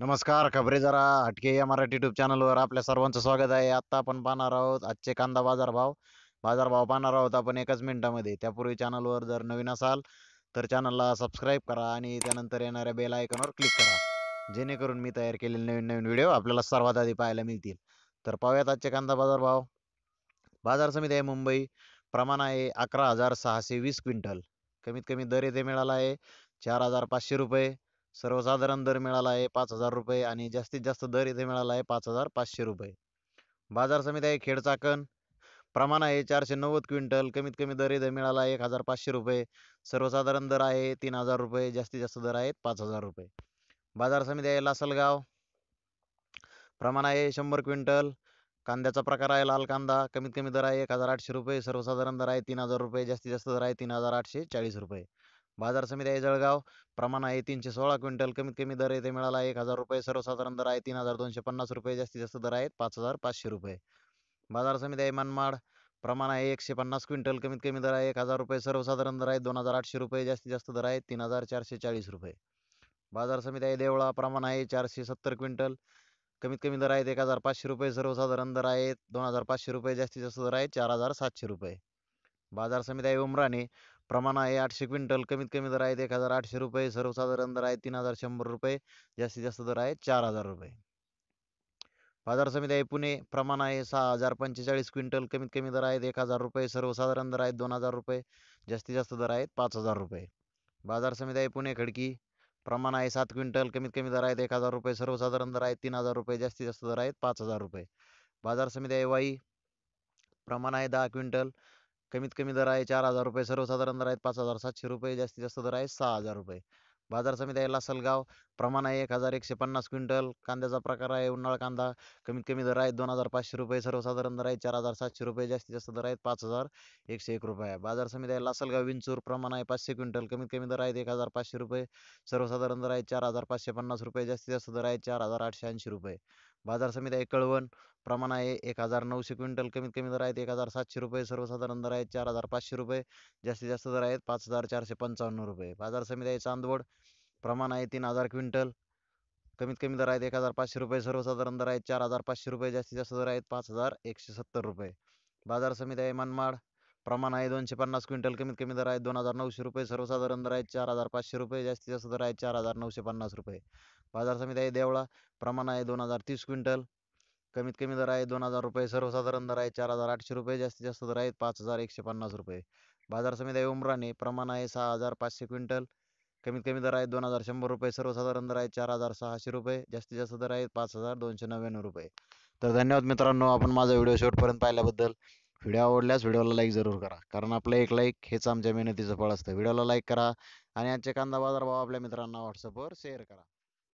नमस्कार खबरे जरा हटके या मराठी युट्यूब चॅनलवर आपल्या सर्वांचं स्वागत आहे आत्ता आपण पाहणार आहोत आजचे कांदा बाजार भाव बाजार भाव पाहणार आहोत आपण एकाच मिनिटामध्ये त्यापूर्वी चॅनलवर जर नवीन असाल तर चॅनलला सबस्क्राईब करा आणि त्यानंतर येणाऱ्या बेल आयकॉनवर क्लिक करा जेणेकरून मी तयार केलेले नवीन नवीन व्हिडिओ आपल्याला सर्वात आधी पाहायला मिळतील तर पाहूयात आजचे कांदा बाजार भाव बाजार समिती आहे मुंबई प्रमाण आहे अकरा हजार सहाशे वीस क्विंटल कमीत कमी दर येथे मिळाला आहे चार हजार पाचशे रुपये सर्वसाधारण दर मिळाला आहे पाच हजार रुपये आणि जास्तीत जास्त दर इथे मिळाला आहे पाच हजार पाचशे रुपये बाजार समिती आहे खेडचाकण प्रमाण आहे चारशे नव्वद क्विंटल कमीत कमी दर इथे मिळाला आहे एक हजार पाचशे रुपये सर्वसाधारण दर आहे तीन हजार रुपये जास्तीत जास्त दर आहेत पाच हजार रुपये बाजार समिती आहे लासलगाव प्रमाण आहे शंभर क्विंटल कांद्याचा प्रकार आहे लाल कांदा कमीत कमी दर आहे एक हजार आठशे रुपये सर्वसाधारण दर आहे तीन हजार रुपये जास्तीत जास्त दर आहे तीन हजार आठशे चाळीस रुपये बाजार समिती आहे जळगाव प्रमाण आहे तीनशे सोळा क्विंटल कमीत कमी दर येथे मिळाला एक हजार रुपये सर्वसाधारण दर आहे तीन हजार दोनशे पन्नास रुपये जास्तीत जास्त दर आहेत पाच हजार पाचशे रुपये बाजार समिती आहे मनमाड प्रमाण आहे एकशे पन्नास क्विंटल कमीत कमी दर आहे एक हजार रुपये सर्वसाधारण दर आहे दोन हजार आठशे रुपये जास्तीत जास्त दर आहे तीन हजार चारशे चाळीस रुपये बाजार समिती आहे देवळा प्रमाण आहे चारशे सत्तर क्विंटल कमीत कमी दर आहेत एक हजार पाचशे रुपये सर्वसाधारण दर आहेत दोन हजार पाचशे रुपये जास्तीत जास्त दर आहे चार हजार सातशे रुपये बाजार समिती आहे उमराणे प्रमाण आहे आठशे क्विंटल कमीत कमी दर आहेत एक हजार आठशे रुपये सर्वसाधारण दर आहे तीन हजार शंभर रुपये जास्तीत जास्त दर आहे चार हजार रुपये बाजार समिती आहे पुणे प्रमाण आहे सहा हजार पंचेचाळीस क्विंटल कमीत कमी दर आहेत एक हजार रुपये सर्वसाधारण दर आहेत दोन हजार रुपये जास्तीत जास्त दर आहेत पाच हजार रुपये बाजार समिती आहे पुणे खडकी प्रमाण आहे सात क्विंटल कमीत कमी दर आहेत एक हजार रुपये सर्वसाधारण दर आहेत तीन हजार रुपये जास्तीत जास्त दर आहेत पाच हजार रुपये बाजार समिती आहे वाई प्रमाण आहे दहा क्विंटल कमीत कमी दर आहे चार हजार रुपये सर्वसाधारण दर आहेत पाच हजार सातशे रुपये जास्तीत जास्त दर आहे सहा हजार रुपये बाजार समिती आहे लासलगाव प्रमाण आहे एक हजार एकशे पन्नास क्विंटल कांद्याचा प्रकार आहे उन्हाळा कांदा कमीत कमी दर आहेत दोन हजार पाचशे रुपये सर्वसाधारण दर आहे चार हजार सातशे रुपये जास्तीत जास्त दर आहेत पाच हजार एकशे एक रुपये बाजार समिती आहे लासलगाव विंचूर प्रमाण आहे पाचशे क्विंटल कमीत कमी दर आहेत एक हजार पाचशे रुपये सर्वसाधारण दर आहे चार हजार पाचशे पन्नास रुपये जास्तीत जास्त दर आहे चार हजार आठशे ऐंशी रुपये बाजार समिती आहे कळवण प्रमाण आहे एक हजार नऊशे क्विंटल कमीत कमी दर आहेत एक हजार सातशे रुपये सर्वसाधारण दर आहेत चार हजार पाचशे रुपये जास्तीत जास्त दर आहेत पाच हजार चारशे पंचावन्न रुपये बाजार समिती आहे चांदवड प्रमाण आहे तीन हजार क्विंटल कमीत कमी दर आहेत एक हजार पाचशे रुपये सर्वसाधारण दर आहेत चार हजार पाचशे रुपये जास्तीत जास्त दर आहेत पाच हजार एकशे सत्तर रुपये बाजार समिती आहे मनमाड प्रमाण आहे दोनशे पन्नास क्विंटल कमीत कमी दर आहेत दोन हजार नऊशे रुपये सर्वसाधारण दर आहेत चार हजार पाचशे रुपये जास्तीत जास्त दर आहेत चार हजार नऊशे पन्नास रुपये बाजार समिती आहे देवळा प्रमाण आहे दोन हजार तीस क्विंटल कमीत कमी दर आहे दोन हजार रुपये सर्वसाधारण दर आहे चार हजार आठशे रुपये जास्तीत जास्त दर आहेत पाच हजार एकशे पन्नास रुपये बाजार समिती आहे उमराने प्रमाण आहे सहा हजार पाचशे क्विंटल कमीत कमी दर आहे दोन हजार शंभर रुपये सर्वसाधारण दर आहे चार हजार सहाशे रुपये जास्तीत जास्त दर आहेत पाच हजार दोनशे नव्याण्णव रुपये तर धन्यवाद मित्रांनो आपण माझा व्हिडिओ शेवटपर्यंत पाहिल्याबद्दल व्हिडिओ आवडल्यास व्हिडिओला लाईक जरूर करा कारण आपलं एक लाईक हेच आमच्या मेहनतीचं फळ असतं व्हिडिओला लाईक करा आणि आजचे कांदा बाजार भाव आपल्या मित्रांना व्हॉट्सअपवर शेअर करा